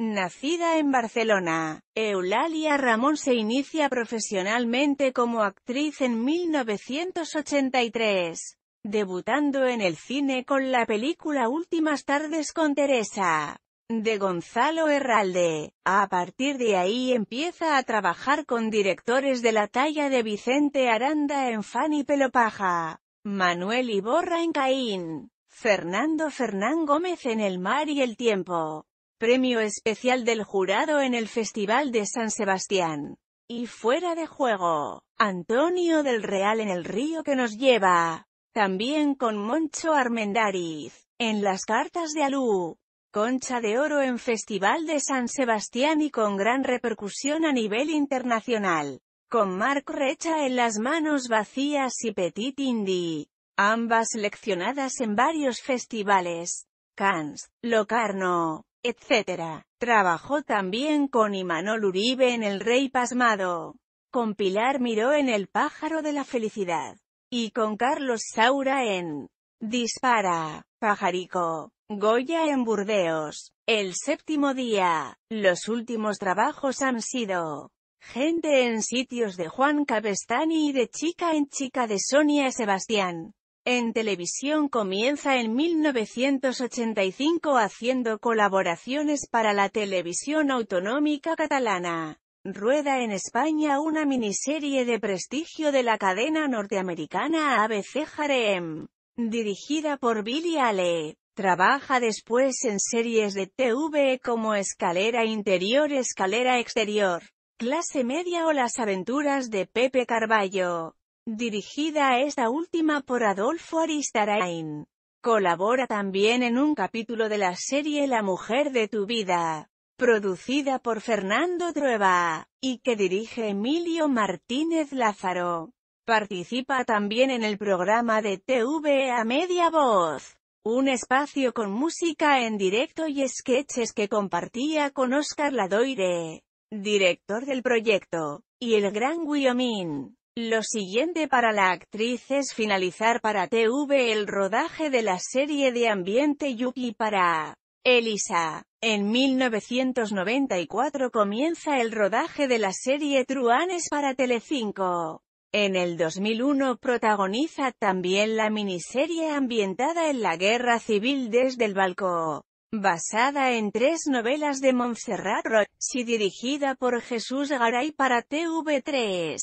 Nacida en Barcelona, Eulalia Ramón se inicia profesionalmente como actriz en 1983, debutando en el cine con la película Últimas tardes con Teresa, de Gonzalo Herralde. A partir de ahí empieza a trabajar con directores de la talla de Vicente Aranda en Fanny Pelopaja, Manuel Iborra en Caín, Fernando Fernán Gómez en El mar y el tiempo, Premio especial del jurado en el Festival de San Sebastián. Y fuera de juego, Antonio del Real en el río que nos lleva. También con Moncho Armendariz, en las cartas de Alú. Concha de Oro en Festival de San Sebastián y con gran repercusión a nivel internacional. Con Marc Recha en Las Manos Vacías y Petit Indy. Ambas seleccionadas en varios festivales. Cannes, Locarno, etc. Trabajó también con Imanol Uribe en El Rey Pasmado, con Pilar Miró en El Pájaro de la Felicidad, y con Carlos Saura en Dispara, Pajarico, Goya en Burdeos, El Séptimo Día. Los últimos trabajos han sido Gente en sitios de Juan Cabestani y de Chica en Chica de Sonia Sebastián. En televisión comienza en 1985 haciendo colaboraciones para la televisión autonómica catalana. Rueda en España una miniserie de prestigio de la cadena norteamericana ABC Jarem, dirigida por Billy Ale. Trabaja después en series de TV como Escalera Interior, Escalera Exterior, Clase Media o Las Aventuras de Pepe Carballo dirigida esta última por Adolfo Aristarain. Colabora también en un capítulo de la serie La mujer de tu vida, producida por Fernando Trueba, y que dirige Emilio Martínez Lázaro. Participa también en el programa de TV a media voz, un espacio con música en directo y sketches que compartía con Oscar Ladoire, director del proyecto, y el Gran Guillomín. Lo siguiente para la actriz es finalizar para TV el rodaje de la serie de Ambiente Yuki para Elisa. En 1994 comienza el rodaje de la serie Truanes para Telecinco. En el 2001 protagoniza también la miniserie ambientada en la Guerra Civil desde el Balcón, basada en tres novelas de Montserrat y dirigida por Jesús Garay para TV3.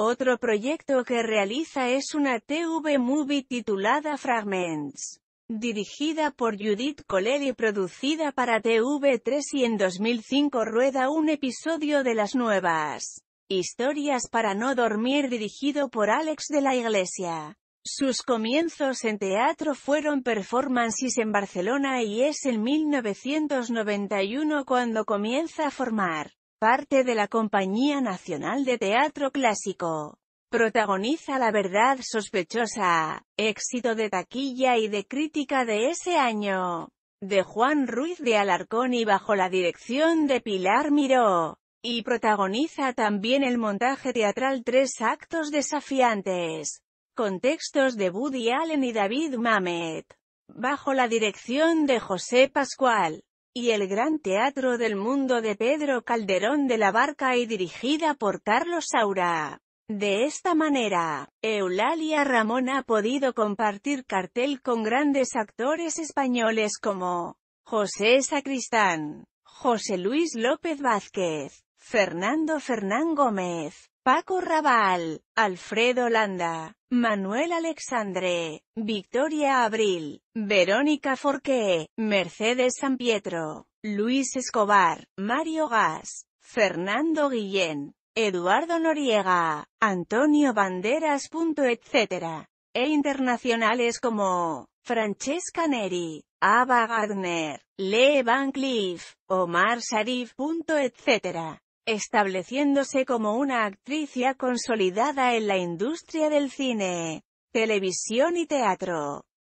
Otro proyecto que realiza es una TV movie titulada Fragments, dirigida por Judith Colell y producida para TV3 y en 2005 rueda un episodio de las nuevas Historias para no dormir dirigido por Alex de la Iglesia. Sus comienzos en teatro fueron performances en Barcelona y es en 1991 cuando comienza a formar parte de la Compañía Nacional de Teatro Clásico. Protagoniza La Verdad Sospechosa, éxito de taquilla y de crítica de ese año, de Juan Ruiz de Alarcón y bajo la dirección de Pilar Miró. Y protagoniza también el montaje teatral Tres Actos Desafiantes, con textos de Woody Allen y David Mamet, bajo la dirección de José Pascual y el Gran Teatro del Mundo de Pedro Calderón de la Barca y dirigida por Carlos Saura. De esta manera, Eulalia Ramón ha podido compartir cartel con grandes actores españoles como José Sacristán, José Luis López Vázquez, Fernando Fernán Gómez, Paco Raval, Alfredo Landa, Manuel Alexandre, Victoria Abril, Verónica Forqué, Mercedes San Pietro, Luis Escobar, Mario Gas, Fernando Guillén, Eduardo Noriega, Antonio Banderas. etc. E internacionales como Francesca Neri, Ava Gardner, Lee Van Cleef, Omar Sharif. etc estableciéndose como una actriz consolidada en la industria del cine, televisión y teatro.